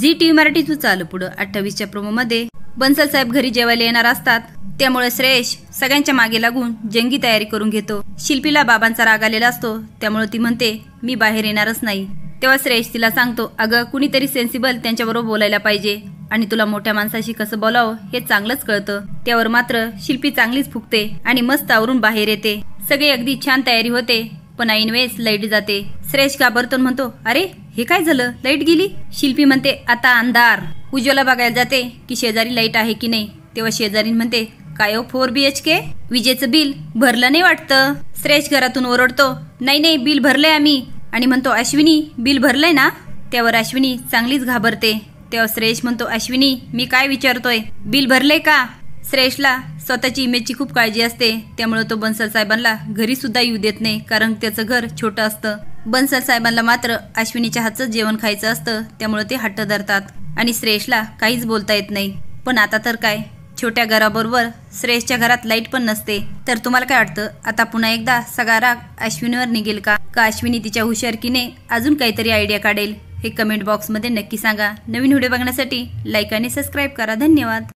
Zee T V तू चालू पुढं अठ्ठावीसच्या मध्ये बन्सल साहेब घरी जेवायला येणार असतात त्यामुळे श्रेयश सगळ्यांच्या मागे लागून जंगी तयारी करून घेतो शिल्पीला बाबांचा राग आलेला असतो त्यामुळे ती म्हणते मी बाहेर येणारच नाही तेव्हा श्रेयश तिला सांगतो अगं कुणीतरी सेन्सिबल त्यांच्याबरोबर बोलायला पाहिजे आणि तुला मोठ्या माणसाशी कसं बोलावं हे चांगलंच कळतं त्यावर मात्र शिल्पी चांगलीच फुकते आणि मस्त आवरून बाहेर येते सगळे अगदी छान तयारी होते पण ऐनवेळेस लाईट जाते श्रेयश घाबरतो म्हणतो अरे हे काय झालं लाईट गेली शिल्पी म्हणते आता अंधार उज्ज्वला बघायला जाते की शेजारी लाईट आहे की नाही तेव्हा शेजारी म्हणते काय हो, फोर बी एच के विजेचं बिल भरलं नाही वाटतं श्रेष घरातून ओरडतो नाही नाही बिल भरलंय आम्ही आणि म्हणतो अश्विनी बिल भरलंय ना त्यावर अश्विनी चांगलीच घाबरते तेव्हा श्रेयश म्हणतो अश्विनी मी काय विचारतोय बिल भरलंय का श्रेयशला स्वतःची इमेजची खूप काळजी असते त्यामुळे तो बन्सल साहेबांना घरी सुद्धा येऊ देत नाही कारण त्याचं घर छोटं असतं बन्सल साहेबांना मात्र अश्विनीच्या हातचं जेवण खायचं असतं त्यामुळे ते हट्ट धरतात आणि श्रेयशला काहीच बोलता येत नाही पण आता तर काय छोट्या घराबरोबर श्रेयसच्या घरात लाईट पण नसते तर तुम्हाला काय वाटतं आता पुन्हा एकदा सगळा राग अश्विनीवर निघेल का का अश्विनी तिच्या हुशारकीने अजून काहीतरी आयडिया काढेल हे कमेंट बॉक्समध्ये नक्की सांगा नवीन व्हिडिओ बघण्यासाठी लाईक आणि सबस्क्राईब करा धन्यवाद